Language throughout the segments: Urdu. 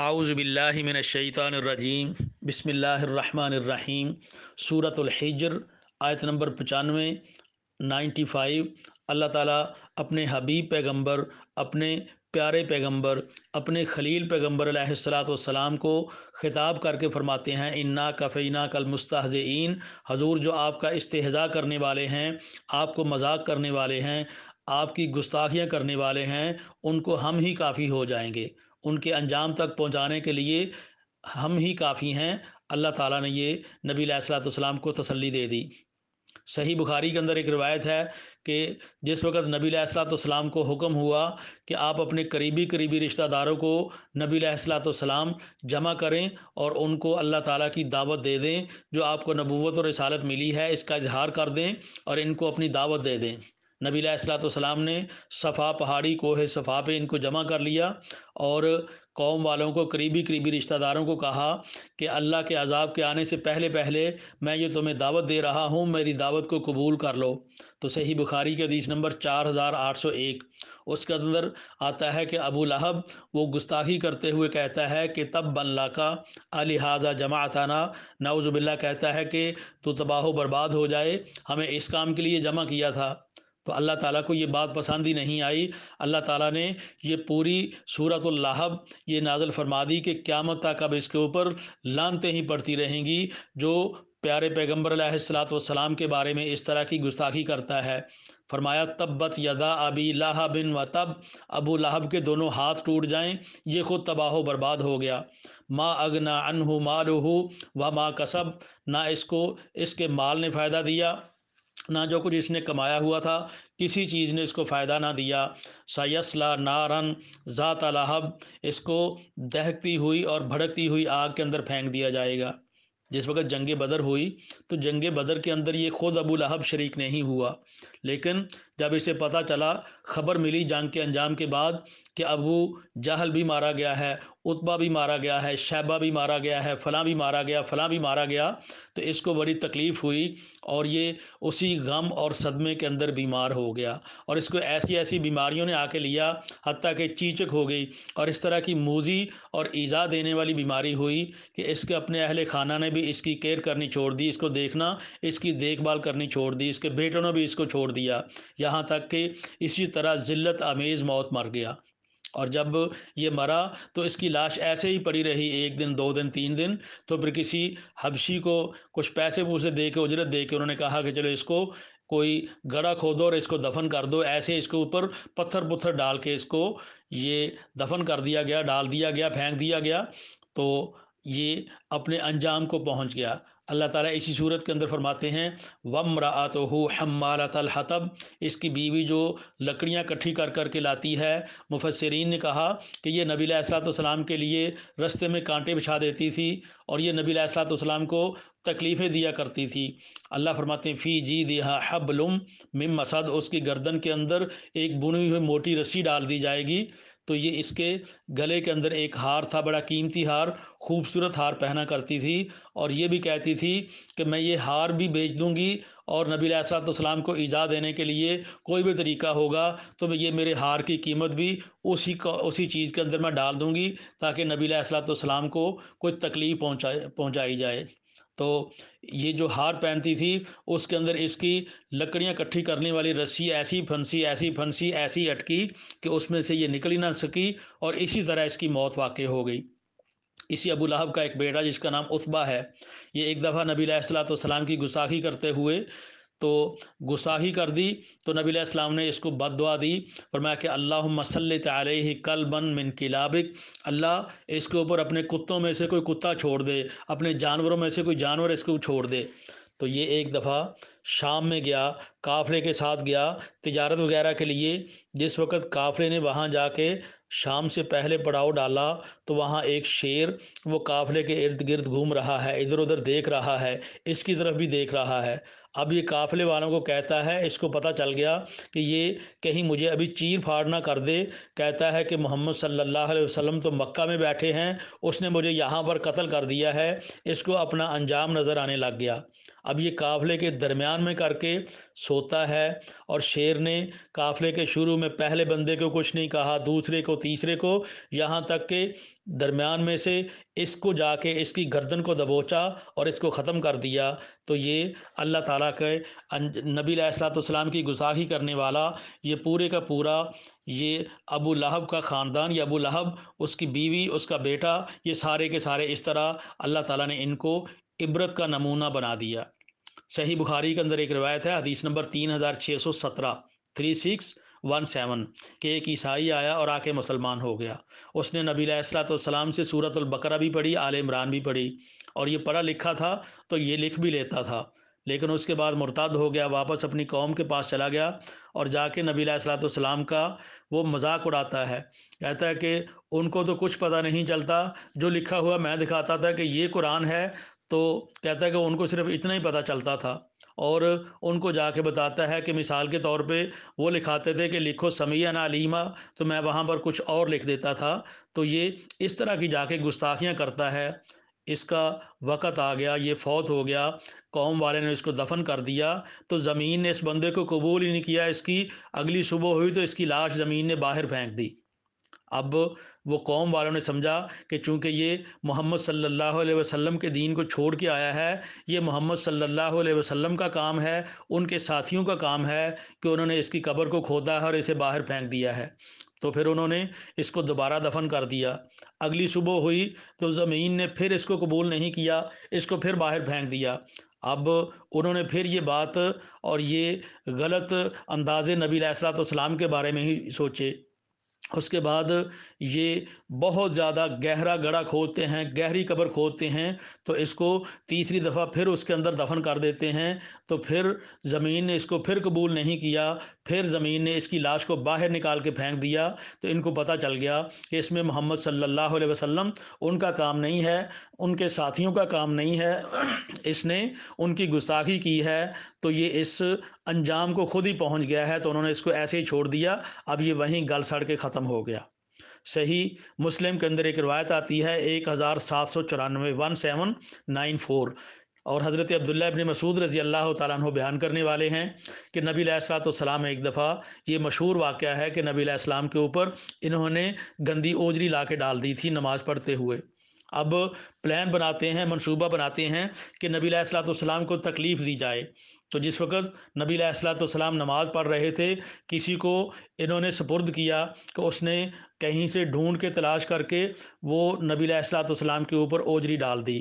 اعوذ باللہ من الشیطان الرجیم بسم اللہ الرحمن الرحیم سورة الحجر آیت نمبر پچانوے نائنٹی فائیو اللہ تعالیٰ اپنے حبیب پیغمبر اپنے پیارے پیغمبر اپنے خلیل پیغمبر علیہ السلام کو خطاب کر کے فرماتے ہیں انا نا کل مستحزین حضور جو آپ کا استحضاء کرنے والے ہیں آپ کو مذاق کرنے والے ہیں آپ کی گستاخیاں کرنے والے ہیں ان کو ہم ہی کافی ہو جائیں گے ان کے انجام تک پہنچانے کے لیے ہم ہی کافی ہیں اللہ تعالیٰ نے یہ نبی علیہ الصلاۃ والسلام کو تسلی دے دی صحیح بخاری کے اندر ایک روایت ہے کہ جس وقت نبی علیہ السلاۃ والسلام کو حکم ہوا کہ آپ اپنے قریبی قریبی رشتہ داروں کو نبی علیہ السلاۃ والسلام جمع کریں اور ان کو اللہ تعالیٰ کی دعوت دے دیں جو آپ کو نبوت اور رسالت ملی ہے اس کا اظہار کر دیں اور ان کو اپنی دعوت دے دیں نبی السلاۃ والسلام نے صفا پہاڑی کوہ صفا پہ ان کو جمع کر لیا اور قوم والوں کو قریبی قریبی رشتہ داروں کو کہا کہ اللہ کے عذاب کے آنے سے پہلے پہلے میں یہ تمہیں دعوت دے رہا ہوں میری دعوت کو قبول کر لو تو صحیح بخاری کے حدیث نمبر چار ہزار آٹھ سو ایک اس کے اندر آتا ہے کہ ابو لہب وہ گستاخی کرتے ہوئے کہتا ہے کہ تب بن لاکا الحاظہ جمع آتا نعوذ باللہ کہتا ہے کہ تو تباہ و برباد ہو جائے ہمیں اس کام کے لیے جمع کیا تھا تو اللہ تعالیٰ کو یہ بات پسند ہی نہیں آئی اللہ تعالیٰ نے یہ پوری صورت اللہب یہ نازل فرما دی کہ قیامت تک اب اس کے اوپر لانتے ہی پڑتی رہیں گی جو پیارے پیغمبر علیہ السلام کے بارے میں اس طرح کی گستاخی کرتا ہے فرمایا تبت یدا ابی لہب بن و تب ابو لہب کے دونوں ہاتھ ٹوٹ جائیں یہ خود تباہ و برباد ہو گیا ما اگنا انہو ان و ما کسب نہ اس کو اس کے مال نے فائدہ دیا نہ جو کچھ اس نے کمایا ہوا تھا کسی چیز نے اس کو فائدہ نہ دیا سیسلا نارن ذات لہب اس کو دہکتی ہوئی اور بھڑکتی ہوئی آگ کے اندر پھینک دیا جائے گا جس وقت جنگ بدر ہوئی تو جنگ بدر کے اندر یہ خود ابو لہب شریک نہیں ہوا لیکن جب اسے پتہ چلا خبر ملی جنگ کے انجام کے بعد کہ ابو جہل بھی مارا گیا ہے اتبا بھی مارا گیا ہے شہبہ بھی مارا گیا ہے فلاں بھی مارا گیا فلاں بھی مارا گیا تو اس کو بڑی تکلیف ہوئی اور یہ اسی غم اور صدمے کے اندر بیمار ہو گیا اور اس کو ایسی ایسی بیماریوں نے آ کے لیا حتیٰ کہ چیچک ہو گئی اور اس طرح کی موزی اور ایزا دینے والی بیماری ہوئی کہ اس کے اپنے اہل خانہ نے بھی اس کی کیئر کرنی چھوڑ دی اس کو دیکھنا اس کی دیکھ بھال کرنی چھوڑ دی اس کے بیٹوں نے بھی اس کو چھوڑ دیا یا یہاں تک کہ اسی طرح ذلت آمیز موت مر گیا اور جب یہ مرا تو اس کی لاش ایسے ہی پڑی رہی ایک دن دو دن تین دن تو پھر کسی حبشی کو کچھ پیسے پوسے دے کے اجرت دے کے انہوں نے کہا کہ چلو اس کو کوئی گڑا کھو دو اور اس کو دفن کر دو ایسے اس کے اوپر پتھر پتھر ڈال کے اس کو یہ دفن کر دیا گیا ڈال دیا گیا پھینک دیا گیا تو یہ اپنے انجام کو پہنچ گیا اللہ تعالیٰ اسی صورت کے اندر فرماتے ہیں وم رات و ہم الحطب اس کی بیوی جو لکڑیاں کٹھی کر کر کے لاتی ہے مفسرین نے کہا کہ یہ نبی علیہ اللہۃ السلام کے لیے رستے میں کانٹے بچھا دیتی تھی اور یہ نبی علیہ السلّۃ السلام کو تکلیفیں دیا کرتی تھی اللہ فرماتے ہیں فی جی دیہا حبلم مم مسد اس کی گردن کے اندر ایک بنی ہوئی موٹی رسی ڈال دی جائے گی تو یہ اس کے گلے کے اندر ایک ہار تھا بڑا قیمتی ہار خوبصورت ہار پہنا کرتی تھی اور یہ بھی کہتی تھی کہ میں یہ ہار بھی بیچ دوں گی اور علیہ صلاۃ والسلام کو ایجا دینے کے لیے کوئی بھی طریقہ ہوگا تو میں یہ میرے ہار کی قیمت بھی اسی اسی چیز کے اندر میں ڈال دوں گی تاکہ نبی علیہ السلاۃ والسلام کو کوئی تکلیف پہنچائے پہنچائی جائے تو یہ جو ہار پہنتی تھی اس کے اندر اس کی لکڑیاں کٹھی کرنے والی رسی ایسی پھنسی ایسی پھنسی ایسی اٹکی کہ اس میں سے یہ نکل ہی نہ سکی اور اسی طرح اس کی موت واقع ہو گئی اسی ابو لہب کا ایک بیٹا جس کا نام عطبہ ہے یہ ایک دفعہ نبی علیہ السلام والسلام کی گساخی کرتے ہوئے تو گساہی کر دی تو نبی علیہ السلام نے اس کو بد دعا دی فرمایا کہ اللہ مسلط علیہ ہی کل بن اللہ اس کے اوپر اپنے کتوں میں سے کوئی کتا چھوڑ دے اپنے جانوروں میں سے کوئی جانور اس کو چھوڑ دے تو یہ ایک دفعہ شام میں گیا قافلے کے ساتھ گیا تجارت وغیرہ کے لیے جس وقت قافلے نے وہاں جا کے شام سے پہلے پڑاؤ ڈالا تو وہاں ایک شیر وہ قافلے کے ارد گرد گھوم رہا ہے ادھر ادھر دیکھ رہا ہے اس کی طرف بھی دیکھ رہا ہے اب یہ قافلے والوں کو کہتا ہے اس کو پتہ چل گیا کہ یہ کہیں مجھے ابھی چیر پھاڑ نہ کر دے کہتا ہے کہ محمد صلی اللہ علیہ وسلم تو مکہ میں بیٹھے ہیں اس نے مجھے یہاں پر قتل کر دیا ہے اس کو اپنا انجام نظر آنے لگ گیا اب یہ قافلے کے درمیان میں کر کے سوتا ہے اور شیر نے قافلے کے شروع میں پہلے بندے کو کچھ نہیں کہا دوسرے کو تیسرے کو یہاں تک کہ درمیان میں سے اس کو جا کے اس کی گردن کو دبوچا اور اس کو ختم کر دیا تو یہ اللہ تعالیٰ کے علیہ السلاۃ السلام کی گزاہی کرنے والا یہ پورے کا پورا یہ ابو لہب کا خاندان یہ ابو لہب اس کی بیوی اس کا بیٹا یہ سارے کے سارے اس طرح اللہ تعالیٰ نے ان کو عبرت کا نمونہ بنا دیا صحیح بخاری کے اندر ایک روایت ہے حدیث نمبر تین ہزار چھ سو سترہ تھری سکس ون سیون کہ ایک عیسائی آیا اور آ کے مسلمان ہو گیا اس نے نبی نبیلیہصلاۃ والسلام سے صورت البقرہ بھی پڑھی آل عمران بھی پڑھی اور یہ پڑھا لکھا تھا تو یہ لکھ بھی لیتا تھا لیکن اس کے بعد مرتاد ہو گیا واپس اپنی قوم کے پاس چلا گیا اور جا کے نبی علیہ السلاۃ والسلام کا وہ مذاق اڑاتا ہے کہتا ہے کہ ان کو تو کچھ پتہ نہیں چلتا جو لکھا ہوا میں دکھاتا تھا کہ یہ قرآن ہے تو کہتا ہے کہ ان کو صرف اتنا ہی پتہ چلتا تھا اور ان کو جا کے بتاتا ہے کہ مثال کے طور پہ وہ لکھاتے تھے کہ لکھو سمیعنا نا علیمہ تو میں وہاں پر کچھ اور لکھ دیتا تھا تو یہ اس طرح کی جا کے گستاخیاں کرتا ہے اس کا وقت آ گیا یہ فوت ہو گیا قوم والے نے اس کو دفن کر دیا تو زمین نے اس بندے کو قبول ہی نہیں کیا اس کی اگلی صبح ہوئی تو اس کی لاش زمین نے باہر پھینک دی اب وہ قوم والوں نے سمجھا کہ چونکہ یہ محمد صلی اللہ علیہ وسلم کے دین کو چھوڑ کے آیا ہے یہ محمد صلی اللہ علیہ وسلم کا کام ہے ان کے ساتھیوں کا کام ہے کہ انہوں نے اس کی قبر کو کھودا ہے اور اسے باہر پھینک دیا ہے تو پھر انہوں نے اس کو دوبارہ دفن کر دیا اگلی صبح ہوئی تو زمین نے پھر اس کو قبول نہیں کیا اس کو پھر باہر پھینک دیا اب انہوں نے پھر یہ بات اور یہ غلط انداز نبی علیہ السلام کے بارے میں ہی سوچے اس کے بعد یہ بہت زیادہ گہرا گڑا کھودتے ہیں گہری قبر کھودتے ہیں تو اس کو تیسری دفعہ پھر اس کے اندر دفن کر دیتے ہیں تو پھر زمین نے اس کو پھر قبول نہیں کیا پھر زمین نے اس کی لاش کو باہر نکال کے پھینک دیا تو ان کو پتہ چل گیا کہ اس میں محمد صلی اللہ علیہ وسلم ان کا کام نہیں ہے ان کے ساتھیوں کا کام نہیں ہے اس نے ان کی گستاخی کی ہے تو یہ اس انجام کو خود ہی پہنچ گیا ہے تو انہوں نے اس کو ایسے ہی چھوڑ دیا اب یہ وہیں گل سڑ کے ختم ہو گیا صحیح مسلم کے اندر ایک روایت آتی ہے ایک ہزار سات سو چورانوے ون سیون نائن فور اور حضرت عبداللہ ابن مسعود رضی اللہ تعالیٰ عنہ بیان کرنے والے ہیں کہ نبی علیہ السلاۃ والسلام ایک دفعہ یہ مشہور واقعہ ہے کہ نبی علیہ السلام کے اوپر انہوں نے گندی اوجری لا کے ڈال دی تھی نماز پڑھتے ہوئے اب پلان بناتے ہیں منصوبہ بناتے ہیں کہ نبی علیہ السلّۃ السلام کو تکلیف دی جائے تو جس وقت نبی علیہ السلام والسلام نماز پڑھ رہے تھے کسی کو انہوں نے سپرد کیا کہ اس نے کہیں سے ڈھونڈ کے تلاش کر کے وہ نبی علیہ السلام والسلام کے اوپر اوجری ڈال دی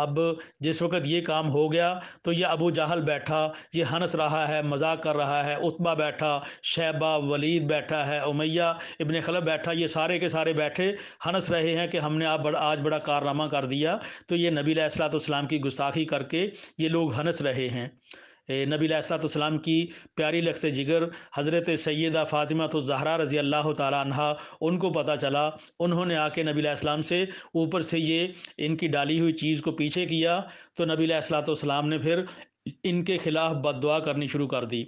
اب جس وقت یہ کام ہو گیا تو یہ ابو جہل بیٹھا یہ ہنس رہا ہے مذاق کر رہا ہے اتبا بیٹھا شہبہ ولید بیٹھا ہے امیہ ابن خلب بیٹھا یہ سارے کے سارے بیٹھے ہنس رہے ہیں کہ ہم نے آپ بڑا آج بڑا کارنامہ کر دیا تو یہ نبی علیہ السلاۃ والسلام کی گستاخی کر کے یہ لوگ ہنس رہے ہیں نبی علیہ السلام کی پیاری لخت جگر حضرت سیدہ فاطمہ تو زہرا رضی اللہ تعالیٰ عنہ ان کو پتہ چلا انہوں نے آ کے نبی علیہ السلام سے اوپر سے یہ ان کی ڈالی ہوئی چیز کو پیچھے کیا تو نبی علیہ السلام والسلام نے پھر ان کے خلاف بد دعا کرنی شروع کر دی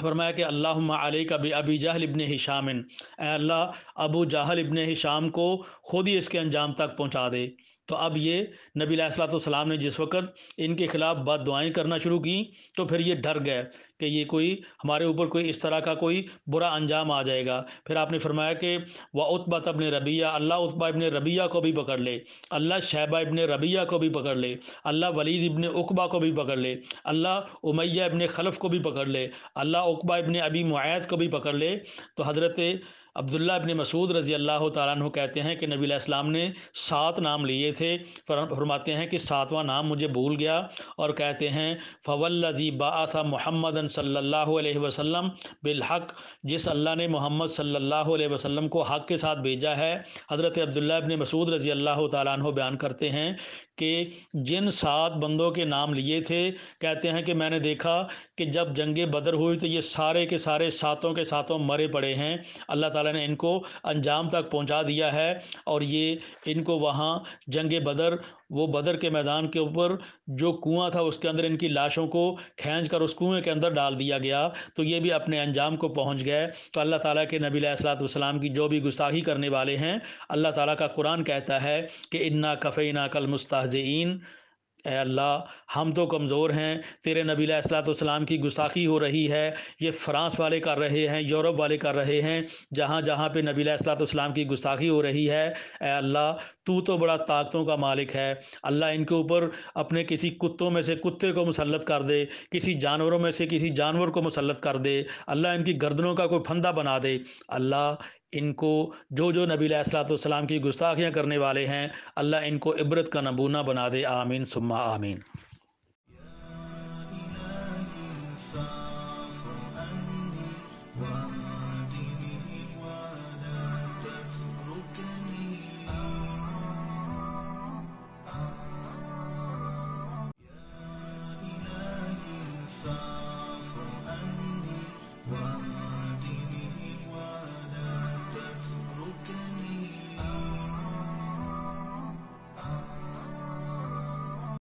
فرمایا کہ اللہم علیہ بی ابی جہل ابن حشام اے اللہ ابو جہل ابن حشام کو خود ہی اس کے انجام تک پہنچا دے تو اب یہ نبی علیہ السلاۃ السلام نے جس وقت ان کے خلاف بد دعائیں کرنا شروع کی تو پھر یہ ڈر گئے کہ یہ کوئی ہمارے اوپر کوئی اس طرح کا کوئی برا انجام آ جائے گا پھر آپ نے فرمایا کہ وہ اتبا ابن ربیہ اللہ اتبا ابنِ ربیہ کو بھی پکڑ لے اللہ شہبہ ابن ربیہ کو بھی پکڑ لے اللہ ولید ابن اقبا کو بھی پکڑ لے اللہ امیہ ابن خلف کو بھی پکڑ لے اللہ اقبا ابن ابی معیت کو بھی پکڑ لے تو حضرت عبداللہ ابن مسعود رضی اللہ تعالیٰ عنہ کہتے ہیں کہ نبی علیہ السلام نے سات نام لیے تھے فرماتے ہیں کہ ساتواں نام مجھے بھول گیا اور کہتے ہیں فولزی رضی محمد صلی اللہ علیہ وسلم بالحق جس اللہ نے محمد صلی اللہ علیہ وسلم کو حق کے ساتھ بھیجا ہے حضرت عبداللہ ابن مسعود رضی اللہ تعالیٰ عنہ بیان کرتے ہیں کہ جن سات بندوں کے نام لیے تھے کہتے ہیں کہ میں نے دیکھا کہ جب جنگ بدر ہوئی تو یہ سارے کے سارے ساتوں کے ساتوں مرے پڑے ہیں اللہ تعالیٰ تعالیٰ نے ان کو انجام تک پہنچا دیا ہے اور یہ ان کو وہاں جنگ بدر وہ بدر کے میدان کے اوپر جو کنواں تھا اس کے اندر ان کی لاشوں کو کھینچ کر اس کنویں کے اندر ڈال دیا گیا تو یہ بھی اپنے انجام کو پہنچ گئے تو اللہ تعالیٰ کے نبی علیہ السلاۃ والسلام کی جو بھی غصہی کرنے والے ہیں اللہ تعالیٰ کا قرآن کہتا ہے کہ انا نہ کفینا کل مستحزین اے اللہ ہم تو کمزور ہیں تیرے علیہ السلاۃ والسلام کی گستاخی ہو رہی ہے یہ فرانس والے کر رہے ہیں یورپ والے کر رہے ہیں جہاں جہاں پہ علیہ السلاۃ السلام کی گستاخی ہو رہی ہے اے اللہ تو بڑا طاقتوں کا مالک ہے اللہ ان کے اوپر اپنے کسی کتوں میں سے کتے کو مسلط کر دے کسی جانوروں میں سے کسی جانور کو مسلط کر دے اللہ ان کی گردنوں کا کوئی پھندہ بنا دے اللہ ان کو جو جو نبی علیہ السلاۃ والسلام کی گستاخیاں کرنے والے ہیں اللہ ان کو عبرت کا نبونہ بنا دے آمین ثم آمین